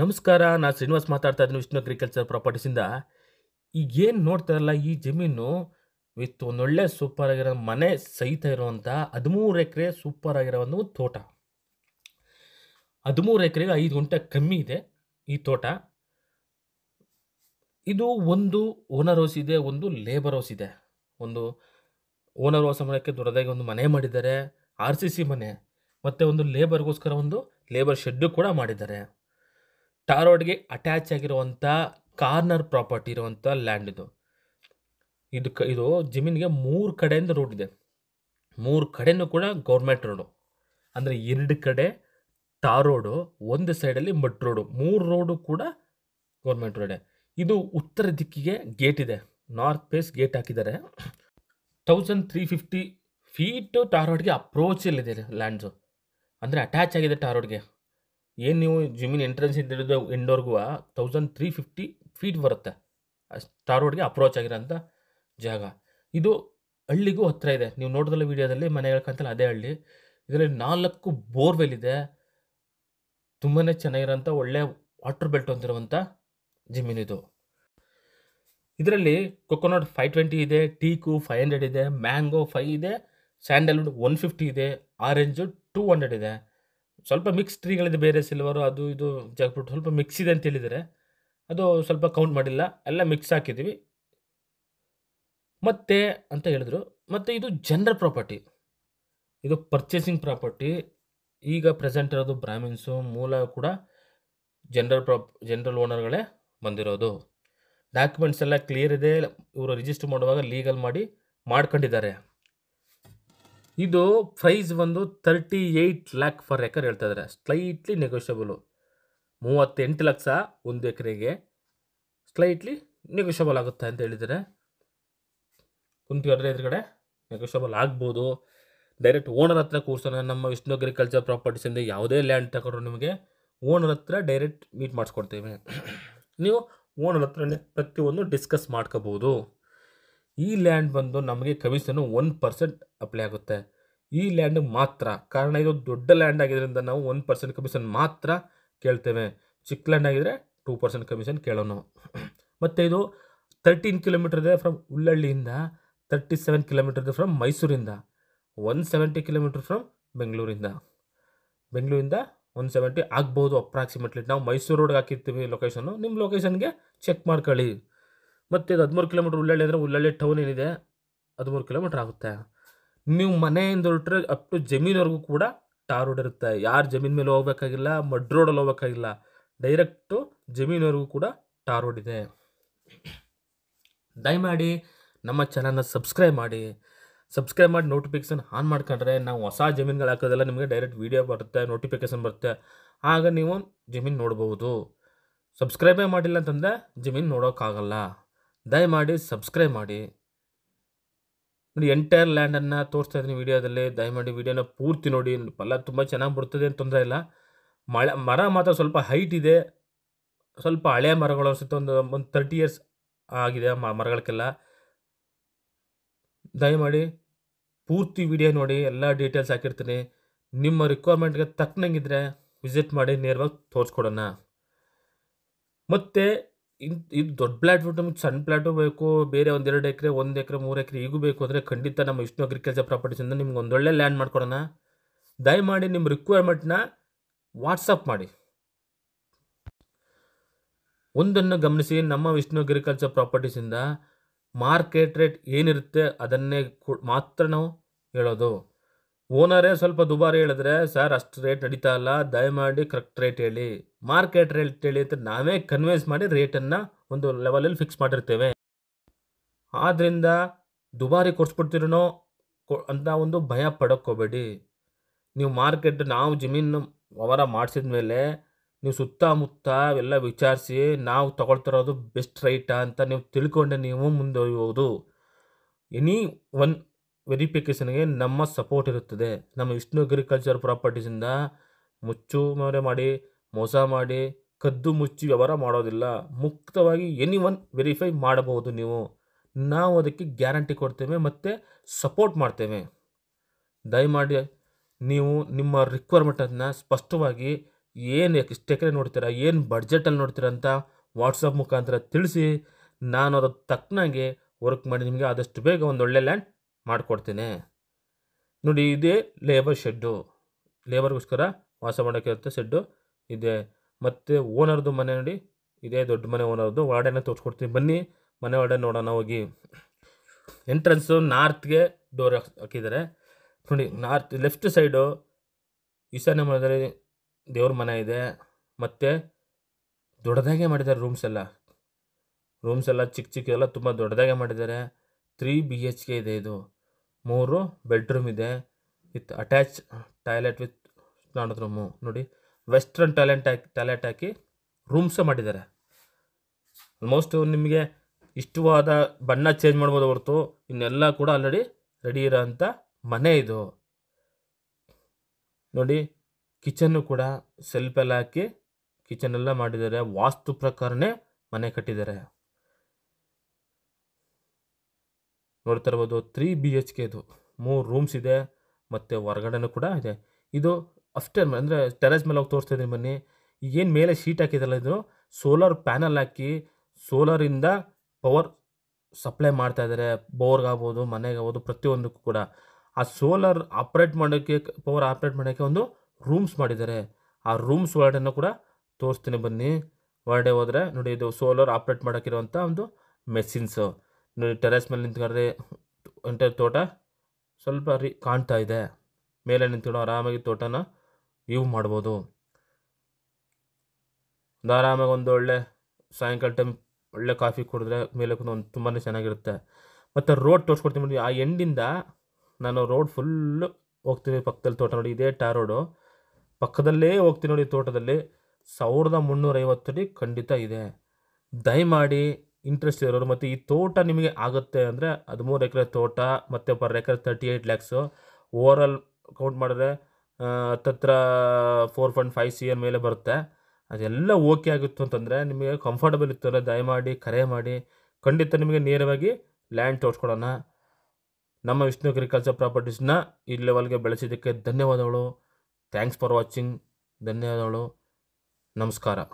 ನಮಸ್ಕಾರ ನಾನು ಶ್ರೀನಿವಾಸ್ ಮಾತಾಡ್ತಾ ಇದ್ದೀನಿ ವಿಷ್ಣು ಅಗ್ರಿಕಲ್ಚರ್ ಪ್ರಾಪರ್ಟೀಸಿಂದ ಈಗ ಏನು ನೋಡ್ತಾರಲ್ಲ ಈ ಜಮೀನು ವಿತ್ ಒಂದೊಳ್ಳೆ ಸೂಪರ್ ಆಗಿರೋ ಮನೆ ಸಹಿತ ಇರುವಂಥ ಹದಿಮೂರು ಎಕರೆ ಸೂಪರ್ ಆಗಿರೋ ಒಂದು ತೋಟ ಹದಿಮೂರು ಎಕರೆಗೆ ಐದು ಗಂಟೆ ಕಮ್ಮಿ ಇದೆ ಈ ತೋಟ ಇದು ಒಂದು ಓನರ್ ಹೌಸ್ ಇದೆ ಒಂದು ಲೇಬರ್ ಹೌಸ್ ಇದೆ ಒಂದು ಓನರ್ ಹೌಸ್ ಮಾಡೋಕ್ಕೆ ದೊಡ್ಡದಾಗಿ ಒಂದು ಮನೆ ಮಾಡಿದ್ದಾರೆ ಆರ್ ಸಿ ಸಿ ಮನೆ ಮತ್ತು ಒಂದು ಲೇಬರ್ಗೋಸ್ಕರ ಒಂದು ಲೇಬರ್ ಶೆಡ್ಡು ಕೂಡ ಮಾಡಿದ್ದಾರೆ ರೋಡ್ಗೆ ಅಟ್ಯಾಚ್ ಆಗಿರುವಂಥ ಕಾರ್ನರ್ ಪ್ರಾಪರ್ಟಿ ಇರುವಂಥ ಲ್ಯಾಂಡ್ ಇದು ಇದು ಕ ಇದು ಜಮೀನಿಗೆ ಮೂರು ಕಡೆಯಿಂದ ರೋಡ್ ಇದೆ ಮೂರು ಕಡೆಯೂ ಕೂಡ ಗೌರ್ಮೆಂಟ್ ರೋಡು ಅಂದರೆ ಎರಡು ಕಡೆ ಟಾರ್ ರೋಡು ಒಂದು ಸೈಡಲ್ಲಿ ಮಟ್ ರೋಡು ಮೂರು ರೋಡು ಕೂಡ ಗೌರ್ಮೆಂಟ್ ರೋಡೆ ಇದು ಉತ್ತರ ದಿಕ್ಕಿಗೆ ಗೇಟ್ ಇದೆ ನಾರ್ತ್ ಪೇಸ್ ಗೇಟ್ ಹಾಕಿದ್ದಾರೆ thousand three fifty feet tar ರೋಡ್ಗೆ ಅಪ್ರೋಚಲ್ಲಿದೆ ಲ್ಯಾಂಡ್ಸು ಅಂದರೆ ಅಟ್ಯಾಚ್ ಆಗಿದೆ ಟಾರ್ ರೋಡ್ಗೆ ಏನು ನೀವು ಜಿಮ್ಮಿನ ಎಂಟ್ರೆನ್ಸ್ ಇದ್ದಿರೋದು ಇಂಡೋರ್ಗೂ ತೌಸಂಡ್ ತ್ರೀ ಫಿಫ್ಟಿ ಫೀಟ್ ಬರುತ್ತೆ ಸ್ಟಾರ್ ರೋಡ್ಗೆ ಅಪ್ರೋಚ್ ಆಗಿರೋಂಥ ಜಾಗ ಇದು ಹಳ್ಳಿಗೂ ಹತ್ತಿರ ಇದೆ ನೀವು ನೋಡಿದ್ರೆ ವೀಡಿಯೋದಲ್ಲಿ ಮನೆ ಹೇಳ್ಕಂತಲ್ಲ ಅದೇ ಹಳ್ಳಿ ಇದರಲ್ಲಿ ನಾಲ್ಕು ಬೋರ್ವೆಲ್ ಇದೆ ತುಂಬಾ ಚೆನ್ನಾಗಿರೋಂಥ ಒಳ್ಳೆಯ ವಾಟರ್ ಬೆಲ್ಟ್ ಹೊಂದಿರುವಂಥ ಜಿಮ್ಮಿನ ಇದು ಇದರಲ್ಲಿ ಕೊಕೊನಟ್ ಫೈ ಟ್ವೆಂಟಿ ಇದೆ ಟೀಕು ಫೈವ್ ಹಂಡ್ರೆಡ್ ಇದೆ ಮ್ಯಾಂಗೋ ಫೈವ್ ಇದೆ ಸ್ಯಾಂಡಲ್ವುಡ್ ಒನ್ ಫಿಫ್ಟಿ ಇದೆ ಆರೆಂಜು ಟೂ ಹಂಡ್ರೆಡ್ ಇದೆ ಸ್ವಲ್ಪ ಮಿಕ್ಸ್ ಟ್ರೀಗಳಿದೆ ಬೇರೆ ಸಿಲ್ವರು ಅದು ಇದು ಜಾಕ್ಫ್ರೂಟ್ ಸ್ವಲ್ಪ ಮಿಕ್ಸ್ ಇದೆ ಅಂತ ಹೇಳಿದರೆ ಅದು ಸ್ವಲ್ಪ ಕೌಂಟ್ ಮಾಡಿಲ್ಲ ಎಲ್ಲ ಮಿಕ್ಸ್ ಹಾಕಿದ್ದೀವಿ ಮತ್ತೆ ಅಂತ ಹೇಳಿದ್ರು ಮತ್ತು ಇದು ಜನರಲ್ ಪ್ರಾಪರ್ಟಿ ಇದು ಪರ್ಚೇಸಿಂಗ್ ಪ್ರಾಪರ್ಟಿ ಈಗ ಪ್ರೆಸೆಂಟ್ ಇರೋದು ಬ್ರಾಹ್ಮಿನ್ಸು ಮೂಲ ಕೂಡ ಜನರಲ್ ಪ್ರಾಪ್ ಜನರಲ್ ಓನರ್ಗಳೇ ಬಂದಿರೋದು ಡಾಕ್ಯುಮೆಂಟ್ಸ್ ಎಲ್ಲ ಕ್ಲಿಯರ್ ಇದೆ ಇವರು ರಿಜಿಸ್ಟರ್ ಮಾಡುವಾಗ ಲೀಗಲ್ ಮಾಡಿ ಮಾಡ್ಕೊಂಡಿದ್ದಾರೆ ಇದು ಪ್ರೈಸ್ ಒಂದು thirty eight lakh per acre ಹೇಳ್ತಾ ಇದ್ದಾರೆ ಸ್ಲೈಟ್ಲಿ ನೆಗೋಷಿಯಬಲು ಮೂವತ್ತೆಂಟು ಲಕ್ಷ ಒಂದು ಎಕರೆಗೆ ಸ್ಲೈಟ್ಲಿ ನೆಗೋಷಿಯಬಲ್ ಆಗುತ್ತೆ ಅಂತ ಹೇಳಿದರೆ ಕುಂತಿವ್ರೆ ಎದುರುಗಡೆ ನೆಗೋಷಿಯಬಲ್ ಆಗ್ಬೋದು ಡೈರೆಕ್ಟ್ ಓನರ್ ಹತ್ರ ಕೂರ್ಸೋಣ ನಮ್ಮ ವಿಷ್ಣು ಅಗ್ರಿಕಲ್ಚರ್ ಪ್ರಾಪರ್ಟೀಸಿಂದ ಯಾವುದೇ ಲ್ಯಾಂಡ್ ತಗೊಂಡ್ರು ನಿಮಗೆ ಓನರ್ ಹತ್ರ ಡೈರೆಕ್ಟ್ ಮೀಟ್ ಮಾಡಿಸ್ಕೊಡ್ತೀವಿ ನೀವು ಓನರ್ ಹತ್ರನೇ ಪ್ರತಿಯೊಂದು ಡಿಸ್ಕಸ್ ಮಾಡ್ಕೋಬೋದು ಈ ಲ್ಯಾಂಡ್ ಬಂದು ನಮಗೆ ಕಮಿಷನು ಒನ್ ಪರ್ಸೆಂಟ್ ಅಪ್ಲೈ ಆಗುತ್ತೆ ಈ ಲ್ಯಾಂಡ್ ಮಾತ್ರ ಕಾರಣ ಇದು ದೊಡ್ಡ ಲ್ಯಾಂಡ್ ಆಗಿದ್ದರಿಂದ ನಾವು ಒನ್ ಪರ್ಸೆಂಟ್ ಕಮಿಷನ್ ಮಾತ್ರ ಕೇಳ್ತೇವೆ ಚಿಕ್ಕ ಲ್ಯಾಂಡ್ ಆಗಿದ್ದರೆ ಟೂ ಪರ್ಸೆಂಟ್ ಕಮಿಷನ್ ಕೇಳೋಣ ಮತ್ತು ಇದು ತರ್ಟೀನ್ ಕಿಲೋಮೀಟರ್ ಇದೆ ಫ್ರಮ್ ಉಳ್ಳಳ್ಳಿಯಿಂದ ತರ್ಟಿ ಸೆವೆನ್ ಕಿಲೋಮೀಟರ್ ಇದೆ ಫ್ರಮ್ ಮೈಸೂರಿಂದ ಒನ್ ಸೆವೆಂಟಿ ಕಿಲೋಮೀಟರ್ ಫ್ರಮ್ ಬೆಂಗಳೂರಿಂದ ಬೆಂಗಳೂರಿಂದ ಒನ್ ಸೆವೆಂಟಿ ಆಗ್ಬೋದು ಅಪ್ರಾಕ್ಸಿಮೇಟ್ಲಿ ನಾವು ಮೈಸೂರು ರೋಡ್ಗೆ ಹಾಕಿರ್ತೀವಿ ಲೊಕೇಶನ್ನು ನಿಮ್ಮ ಲೊಕೇಶನ್ಗೆ ಚೆಕ್ ಮಾಡ್ಕೊಳ್ಳಿ ಮತ್ತು ಇದು ಹದಿಮೂರು ಕಿಲೋಮೀಟ್ರ್ ಉಳ್ಳಳ್ಳಿ ಅಂದರೆ ಉಳ್ಳಳ್ಳಿ ಟೌನ್ ಏನಿದೆ ಹದಿಮೂರು ಕಿಲೋಮೀಟ್ರ್ ಆಗುತ್ತೆ ನೀವು ಮನೆಯಿಂದ ಹೊರಟ್ರೆ ಅಪ್ ಟು ಜಮೀನವರೆಗೂ ಕೂಡ ಟಾರ್ ರೋಡ್ ಇರುತ್ತೆ ಯಾರು ಜಮೀನ್ ಮೇಲೆ ಹೋಗ್ಬೇಕಾಗಿಲ್ಲ ಮಡ್ ರೋಡಲ್ಲಿ ಹೋಗ್ಬೇಕಾಗಿಲ್ಲ ಡೈರೆಕ್ಟು ಜಮೀನವರೆಗೂ ಕೂಡ ಟಾರ್ ರೋಡ್ ಇದೆ ದಯಮಾಡಿ ನಮ್ಮ ಚಾನಲ್ನ ಸಬ್ಸ್ಕ್ರೈಬ್ ಮಾಡಿ ಸಬ್ಸ್ಕ್ರೈಬ್ ಮಾಡಿ ನೋಟಿಫಿಕೇಶನ್ ಆನ್ ಮಾಡ್ಕೊಂಡ್ರೆ ನಾವು ಹೊಸ ಜಮೀನುಗಳು ಹಾಕೋದೆಲ್ಲ ನಿಮಗೆ ಡೈರೆಕ್ಟ್ ವೀಡಿಯೋ ಬರುತ್ತೆ ನೋಟಿಫಿಕೇಶನ್ ಬರುತ್ತೆ ಆಗ ನೀವು ಜಮೀನು ನೋಡ್ಬೋದು ಸಬ್ಸ್ಕ್ರೈಬೇ ಮಾಡಿಲ್ಲ ಅಂತಂದರೆ ಜಮೀನು ನೋಡೋಕ್ಕಾಗಲ್ಲ ದಯಮಾಡಿ ಸಬ್ಸ್ಕ್ರೈಬ್ ಮಾಡಿ ನೋಡಿ ಎಂಟೈರ್ ಲ್ಯಾಂಡನ್ನು ತೋರಿಸ್ತಾ ಇದ್ದೀನಿ ವಿಡಿಯೋದಲ್ಲಿ ದಯಮಾಡಿ ವೀಡಿಯೋನ ಪೂರ್ತಿ ನೋಡಿ ಫಲ ತುಂಬ ಚೆನ್ನಾಗಿ ಬರ್ತದೆ ಅಂತ ತೊಂದರೆ ಇಲ್ಲ ಮಳೆ ಮರ ಮಾತ್ರ ಸ್ವಲ್ಪ ಹೈಟ್ ಇದೆ ಸ್ವಲ್ಪ ಹಳೆಯ ಮರಗಳು ಅನಿಸುತ್ತೆ ಒಂದು ಒಂದು ತರ್ಟಿ ಇಯರ್ಸ್ ಆಗಿದೆ ಮರಗಳಕ್ಕೆಲ್ಲ ದಯಮಾಡಿ ಪೂರ್ತಿ ವಿಡಿಯೋ ನೋಡಿ ಎಲ್ಲ ಡೀಟೇಲ್ಸ್ ಹಾಕಿರ್ತೀನಿ ನಿಮ್ಮ ರಿಕ್ವೈರ್ಮೆಂಟ್ಗೆ ತಕ್ಕನಂಗಿದ್ರೆ ವಿಸಿಟ್ ಮಾಡಿ ನೇರವಾಗಿ ತೋರಿಸ್ಕೊಡೋಣ ಮತ್ತು ಇದು ಇದು ದೊಡ್ಡ ಬಿಟ್ಟು ನಮಗೆ ಸಣ್ಣ ಪ್ಲ್ಯಾಟು ಬೇಕು ಬೇರೆ ಒಂದೆರಡು ಎಕರೆ ಒಂದು ಎಕರೆ ಮೂರು ಎಕರೆ ಈಗೂ ಬೇಕು ಅಂದರೆ ಖಂಡಿತ ನಮ್ಮ ವಿಷ್ಣು ಅಗ್ರಿಕಲ್ಚರ್ ಪ್ರಾಪರ್ಟೀಸಿಂದ ನಿಮ್ಗೆ ಒಂದೊಳ್ಳೆ ಲ್ಯಾಂಡ್ ಮಾಡ್ಕೊಡೋಣ ದಯಮಾಡಿ ನಿಮ್ಮ ರಿಕ್ವೈರ್ಮೆಂಟ್ನ ವಾಟ್ಸಪ್ ಮಾಡಿ ಒಂದನ್ನು ಗಮನಿಸಿ ನಮ್ಮ ವಿಷ್ಣು ಅಗ್ರಿಕಲ್ಚರ್ ಪ್ರಾಪರ್ಟೀಸಿಂದ ಮಾರ್ಕೆಟ್ ರೇಟ್ ಏನಿರುತ್ತೆ ಅದನ್ನೇ ಮಾತ್ರ ನಾವು ಹೇಳೋದು ಓನರೇ ಸ್ವಲ್ಪ ದುಬಾರಿ ಹೇಳಿದ್ರೆ ಸರ್ ಅಷ್ಟು ರೇಟ್ ನಡೀತಾ ಇಲ್ಲ ದಯಮಾಡಿ ಕರೆಕ್ಟ್ ರೇಟ್ ಹೇಳಿ ಮಾರ್ಕೆಟ್ ರೇಟ್ ಅಂತ ನಾವೇ ಕನ್ವಿನ್ಸ್ ಮಾಡಿ ರೇಟನ್ನು ಒಂದು ಲೆವೆಲಲ್ಲಿ ಫಿಕ್ಸ್ ಮಾಡಿರ್ತೇವೆ ಆದ್ದರಿಂದ ದುಬಾರಿ ಕೊಡಿಸ್ಬಿಡ್ತಿರೋ ಅಂತ ಒಂದು ಭಯ ಪಡಕ್ಕೋಬೇಡಿ ನೀವು ಮಾರ್ಕೆಟ್ ನಾವು ಜಮೀನು ವ್ಯವಹಾರ ಮಾಡಿಸಿದ ಮೇಲೆ ನೀವು ಸುತ್ತಮುತ್ತ ಎಲ್ಲ ವಿಚಾರಿಸಿ ನಾವು ತೊಗೊಳ್ತಿರೋದು ಬೆಸ್ಟ್ ರೈಟಾ ಅಂತ ನೀವು ತಿಳ್ಕೊಂಡೆ ನೀವು ಮುಂದುವರಿಬೋದು ಎನಿ ಒನ್ ವೆರಿಫಿಕೇಷನ್ಗೆ ನಮ್ಮ ಸಪೋರ್ಟ್ ಇರುತ್ತದೆ ನಮ್ಮ ವಿಷ್ಣು ಅಗ್ರಿಕಲ್ಚರ್ ಪ್ರಾಪರ್ಟೀಸಿಂದ ಮುಚ್ಚುಮರೆ ಮಾಡಿ ಮೋಸ ಮಾಡಿ ಕದ್ದು ಮುಚ್ಚಿ ವ್ಯವಹಾರ ಮಾಡೋದಿಲ್ಲ ಮುಕ್ತವಾಗಿ ಎನಿ ಒನ್ ವೆರಿಫೈ ಮಾಡಬಹುದು ನೀವು ನಾವು ಅದಕ್ಕೆ ಗ್ಯಾರಂಟಿ ಕೊಡ್ತೇವೆ ಮತ್ತು ಸಪೋರ್ಟ್ ಮಾಡ್ತೇವೆ ದಯಮಾಡಿ ನೀವು ನಿಮ್ಮ ರಿಕ್ವೈರ್ಮೆಂಟನ್ನು ಸ್ಪಷ್ಟವಾಗಿ ಏನು ಎಷ್ಟೆಕರೆ ನೋಡ್ತೀರಾ ಏನು ಬಡ್ಜೆಟಲ್ಲಿ ನೋಡ್ತೀರಾ ಅಂತ ವಾಟ್ಸಪ್ ಮುಖಾಂತರ ತಿಳಿಸಿ ನಾನು ಅದ್ರ ತಕ್ಕನಾಗೆ ವರ್ಕ್ ಮಾಡಿ ನಿಮಗೆ ಆದಷ್ಟು ಬೇಗ ಒಂದು ಒಳ್ಳೆ ಲ್ಯಾಂಡ್ ಮಾಡಿಕೊಡ್ತೇನೆ ನೋಡಿ ಇದೇ ಲೇಬರ್ ಶೆಡ್ಡು ಲೇಬರ್ಗೋಸ್ಕರ ವಾಸ ಮಾಡೋಕ್ಕಿರುತ್ತೆ ಶೆಡ್ಡು ಇದೆ ಮತ್ತು ಓನರ್ದು ಮನೆ ನೋಡಿ ಇದೇ ದೊಡ್ಡ ಮನೆ ಓನರ್ದು ವಾರ್ಡನ್ನ ತೋರಿಸ್ಕೊಡ್ತೀನಿ ಬನ್ನಿ ಮನೆ ವಾರ್ಡನ್ ನೋಡೋಣ ಹೋಗಿ ಎಂಟ್ರೆನ್ಸು ನಾರ್ತ್ಗೆ ಡೋರ್ ಹಾಕಿದ್ದಾರೆ ನೋಡಿ ನಾರ್ತ್ ಲೆಫ್ಟ್ ಸೈಡು ಈಶಾನ್ಯ ಮನೆಯಲ್ಲಿ ದೇವ್ರ ಮನೆ ಇದೆ ಮತ್ತು ದೊಡ್ಡದಾಗೆ ಮಾಡಿದ್ದಾರೆ ರೂಮ್ಸ್ ಎಲ್ಲ ರೂಮ್ಸ್ ಎಲ್ಲ ಚಿಕ್ಕ ಚಿಕ್ಕ ಎಲ್ಲ ತುಂಬ ದೊಡ್ಡದಾಗೆ ಮಾಡಿದ್ದಾರೆ ತ್ರೀ ಬಿ ಎಚ್ ಕೆ ಇದೆ ಇದು ಮೂರು ಬೆಡ್ರೂಮ್ ಇದೆ ವಿತ್ ಅಟ್ಯಾಚ್ ಟಾಯ್ಲೆಟ್ ವಿತ್ ಸ್ನಾನದ ರೂಮು ನೋಡಿ ವೆಸ್ಟ್ರನ್ ಟ್ಯಾಲೆಂಟ್ ಹಾಕಿ ಟ್ಯಾಲೆಂಟ್ ಹಾಕಿ ರೂಮ್ಸ ಮಾಡಿದ್ದಾರೆ ಆಲ್ಮೋಸ್ಟ್ ನಿಮಗೆ ಇಷ್ಟವಾದ ಬಣ್ಣ ಚೇಂಜ್ ಮಾಡ್ಬೋದು ಹೊರತು ಇನ್ನೆಲ್ಲ ಕೂಡ ಆಲ್ರೆಡಿ ರೆಡಿ ಅಂಥ ಮನೆ ಇದು ನೋಡಿ ಕಿಚನ್ನು ಕೂಡ ಸೆಲ್ಫೆಲ್ಲ ಹಾಕಿ ಕಿಚನ್ ಮಾಡಿದ್ದಾರೆ ವಾಸ್ತು ಪ್ರಕಾರನೇ ಮನೆ ಕಟ್ಟಿದ್ದಾರೆ ನೋಡ್ತಾ ಇರ್ಬೋದು ತ್ರೀ ಬಿ ಎಚ್ ಕೆ ಇದು ಮೂರು ರೂಮ್ಸ್ ಇದೆ ಮತ್ತು ಹೊರಗಡೆನೂ ಕೂಡ ಇದೆ ಇದು ಅಷ್ಟೇ ಅಂದರೆ ಟೆರೆಸ್ ಮೇಲೆ ಹೋಗಿ ತೋರಿಸ್ತಾ ಇದ್ದೀನಿ ಬನ್ನಿ ಏನು ಮೇಲೆ ಶೀಟ್ ಹಾಕಿದಲ್ಲ ಇದು ಸೋಲಾರ್ ಪ್ಯಾನಲ್ ಹಾಕಿ ಸೋಲಾರಿಂದ ಪವರ್ ಸಪ್ಲೈ ಮಾಡ್ತಾ ಇದ್ದಾರೆ ಬೋರ್ಗಾಗ್ಬೋದು ಮನೆಗಾಗ್ಬೋದು ಪ್ರತಿಯೊಂದಕ್ಕೂ ಕೂಡ ಆ ಸೋಲಾರ್ ಆಪ್ರೇಟ್ ಮಾಡೋಕ್ಕೆ ಪವರ್ ಆಪ್ರೇಟ್ ಮಾಡೋಕ್ಕೆ ಒಂದು ರೂಮ್ಸ್ ಮಾಡಿದ್ದಾರೆ ಆ ರೂಮ್ಸ್ ಒಳಗಡೆನೂ ಕೂಡ ತೋರಿಸ್ತೀನಿ ಬನ್ನಿ ಒಳಗಡೆ ಹೋದರೆ ನೋಡಿ ಇದು ಸೋಲಾರ್ ಆಪ್ರೇಟ್ ಮಾಡೋಕ್ಕಿರುವಂಥ ಒಂದು ಮೆಷಿನ್ಸು ನೋಡಿ ಟೆರೆಸ್ ಮೇಲೆ ನಿಂತ್ಕೊಂಡ್ರೆ ಎಂಟರ್ ತೋಟ ಸ್ವಲ್ಪ ರೀ ಕಾಣ್ತಾ ಇದೆ ಮೇಲೆ ನಿಂತ್ಕೊಂಡು ಆರಾಮಾಗಿ ತೋಟನ ಇವು ಮಾಡ್ಬೋದು ಒಂದು ಆರಾಮಾಗಿ ಒಂದು ಒಳ್ಳೆ ಸಾಯಂಕಾಲ ಟೈಮ್ ಒಳ್ಳೆ ಕಾಫಿ ಕುಡಿದ್ರೆ ಮೇಲೆ ಒಂದು ತುಂಬಾ ಚೆನ್ನಾಗಿರುತ್ತೆ ಮತ್ತು ರೋಡ್ ತೋರಿಸ್ಕೊಡ್ತೀನಿ ನೋಡಿ ಆ ಎಂಡಿಂದ ನಾನು ರೋಡ್ ಫುಲ್ಲು ಹೋಗ್ತೀನಿ ಪಕ್ಕದಲ್ಲಿ ತೋಟ ನೋಡಿ ಇದೇ ಟಾರ್ ರೋಡು ಪಕ್ಕದಲ್ಲೇ ಹೋಗ್ತೀನಿ ನೋಡಿ ತೋಟದಲ್ಲಿ ಸಾವಿರದ ಮುನ್ನೂರೈವತ್ತು ಅಡಿ ಖಂಡಿತ ಇದೆ ದಯಮಾಡಿ ಇಂಟ್ರೆಸ್ಟ್ ಇರೋರು ಮತ್ತು ಈ ತೋಟ ನಿಮಗೆ ಆಗುತ್ತೆ ಅಂದರೆ ಹದಿಮೂರು ಎಕರೆ ತೋಟ ಮತ್ತು ಪರ್ ಎಕರೆ thirty eight lakhs over all count ಮಾಡಿದ್ರೆ ಹತ್ತತ್ರ ಫೋರ್ ಪಾಯಿಂಟ್ ಫೈವ್ ಸಿ ಎನ್ ಮೇಲೆ ಬರುತ್ತೆ ಅದೆಲ್ಲ ಓಕೆ ಆಗಿತ್ತು ಅಂತಂದರೆ ನಿಮಗೆ ಕಂಫರ್ಟಬಲ್ ಇತ್ತು ಅಂದರೆ ದಯಮಾಡಿ ಕರೆ ಮಾಡಿ ಖಂಡಿತ ನಿಮಗೆ ನೇರವಾಗಿ ಲ್ಯಾಂಡ್ ತೋರಿಸ್ಕೊಡೋಣ ನಮ್ಮ ವಿಷ್ಣು ಅಗ್ರಿಕಲ್ಚರ್ ಪ್ರಾಪರ್ಟೀಸ್ನ ಈ ಲೆವೆಲ್ಗೆ ಬೆಳೆಸಿದ್ದಕ್ಕೆ ಧನ್ಯವಾದಗಳು ಥ್ಯಾಂಕ್ಸ್ ಫಾರ್ ವಾಚಿಂಗ್ ಧನ್ಯವಾದಗಳು ನಮಸ್ಕಾರ